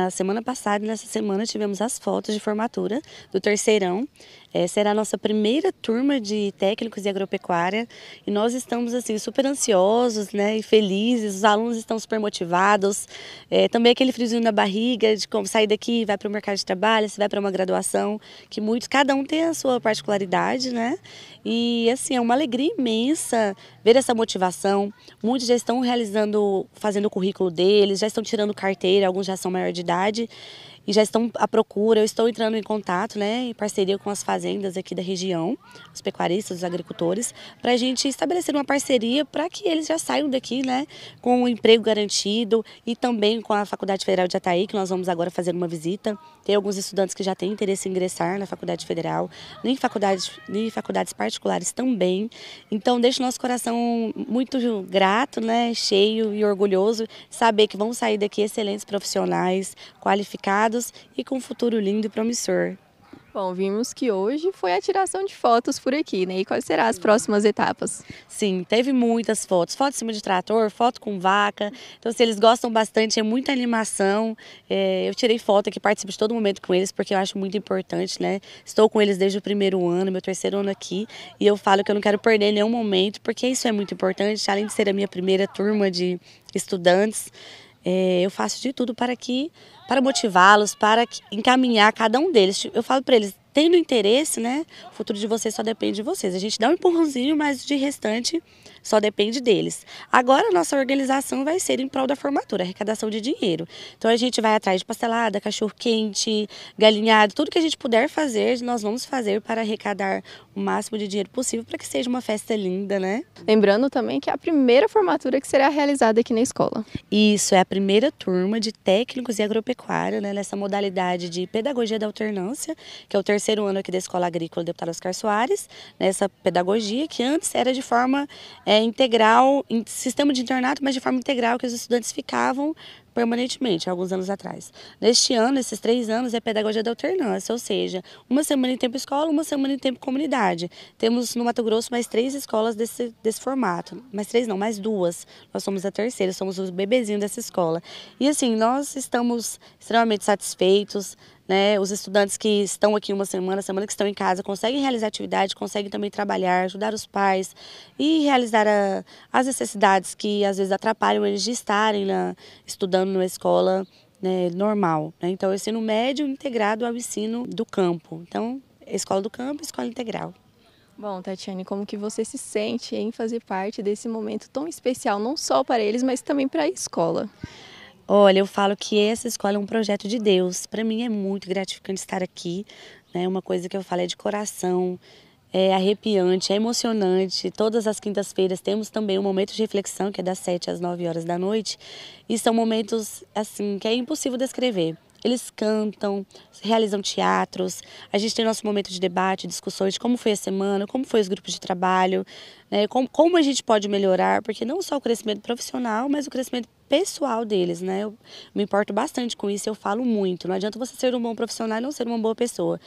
Na semana passada e nessa semana tivemos as fotos de formatura do terceirão essa era a nossa primeira turma de técnicos de agropecuária e nós estamos assim super ansiosos, né, e felizes. Os alunos estão super motivados. É, também aquele friozinho na barriga de como sair daqui, vai para o mercado de trabalho, se vai para uma graduação, que muitos, cada um tem a sua particularidade, né? E assim é uma alegria imensa ver essa motivação. Muitos já estão realizando, fazendo o currículo deles, já estão tirando carteira, alguns já são maior de idade e já estão à procura. Eu estou entrando em contato, né, em parceria com as fazendas aqui da região, os pecuaristas, os agricultores, para a gente estabelecer uma parceria para que eles já saiam daqui, né, com um emprego garantido e também com a Faculdade Federal de Ataí, que nós vamos agora fazer uma visita. Tem alguns estudantes que já têm interesse em ingressar na Faculdade Federal, nem faculdades, nem faculdades particulares também. Então, deixa o nosso coração muito grato, né, cheio e orgulhoso, saber que vão sair daqui excelentes profissionais, qualificados resultados e com um futuro lindo e promissor. Bom, vimos que hoje foi a tiração de fotos por aqui, né? E quais serão as próximas etapas? Sim, teve muitas fotos. Foto em cima de trator, foto com vaca. Então, se assim, eles gostam bastante, é muita animação. É, eu tirei foto aqui, participo de todo momento com eles, porque eu acho muito importante, né? Estou com eles desde o primeiro ano, meu terceiro ano aqui. E eu falo que eu não quero perder nenhum momento, porque isso é muito importante. Além de ser a minha primeira turma de estudantes, é, eu faço de tudo para que para motivá-los, para encaminhar cada um deles. Tipo, eu falo para eles, tendo interesse, né? O futuro de vocês só depende de vocês. A gente dá um empurrãozinho, mas de restante só depende deles. Agora a nossa organização vai ser em prol da formatura, arrecadação de dinheiro. Então a gente vai atrás de pastelada, cachorro quente, galinhado, tudo que a gente puder fazer, nós vamos fazer para arrecadar o máximo de dinheiro possível para que seja uma festa linda, né? Lembrando também que é a primeira formatura que será realizada aqui na escola. Isso, é a primeira turma de técnicos e agropecuários agropecuária, né, nessa modalidade de pedagogia da alternância, que é o terceiro ano aqui da Escola Agrícola Deputado Oscar Soares, nessa pedagogia que antes era de forma é, integral, em sistema de internato, mas de forma integral, que os estudantes ficavam permanentemente, alguns anos atrás. Neste ano, esses três anos, é pedagogia da alternância, ou seja, uma semana em tempo escola, uma semana em tempo comunidade. Temos no Mato Grosso mais três escolas desse, desse formato, mais três não, mais duas. Nós somos a terceira, somos os bebezinhos dessa escola. E assim, nós estamos extremamente satisfeitos, né? Os estudantes que estão aqui uma semana, semana que estão em casa, conseguem realizar atividade, conseguem também trabalhar, ajudar os pais e realizar a, as necessidades que às vezes atrapalham eles de estarem estudando na escola né, normal. Né? Então, o é ensino médio integrado ao ensino do campo. Então, é escola do campo, escola integral. Bom, Tatiane, como que você se sente em fazer parte desse momento tão especial, não só para eles, mas também para a escola? Olha, eu falo que essa escola é um projeto de Deus. Para mim é muito gratificante estar aqui. Né? Uma coisa que eu falei é de coração, é arrepiante, é emocionante. Todas as quintas-feiras temos também um momento de reflexão, que é das 7 às 9 horas da noite. E são momentos, assim, que é impossível descrever. Eles cantam, realizam teatros, a gente tem nosso momento de debate, discussões de como foi a semana, como foi os grupos de trabalho, né? como, como a gente pode melhorar, porque não só o crescimento profissional, mas o crescimento pessoal deles, né? Eu me importo bastante com isso, eu falo muito. Não adianta você ser um bom profissional e não ser uma boa pessoa.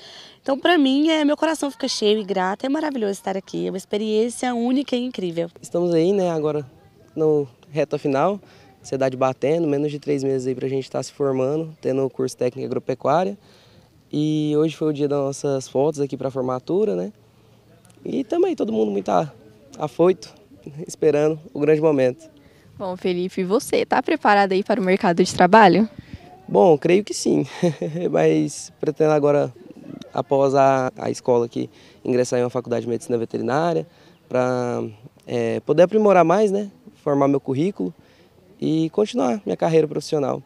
Então, para mim, é, meu coração fica cheio e grato. É maravilhoso estar aqui. É uma experiência única e incrível. Estamos aí, né, agora no reto final. Cidade batendo, menos de três meses aí para a gente estar tá se formando, tendo o curso técnico agropecuária. E hoje foi o dia das nossas fotos aqui para a formatura, né? E também todo mundo muito afoito, esperando o grande momento. Bom, Felipe, você está preparado aí para o mercado de trabalho? Bom, creio que sim, mas pretendo agora, após a, a escola aqui, ingressar em uma faculdade de medicina veterinária para é, poder aprimorar mais, né? Formar meu currículo e continuar minha carreira profissional.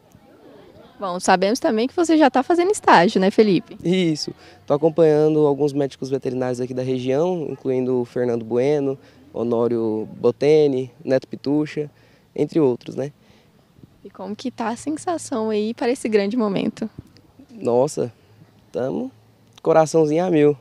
Bom, sabemos também que você já está fazendo estágio, né, Felipe? Isso. Estou acompanhando alguns médicos veterinários aqui da região, incluindo o Fernando Bueno, Honório Botene, Neto Pitucha entre outros, né? E como que tá a sensação aí para esse grande momento? Nossa, estamos coraçãozinho a mil.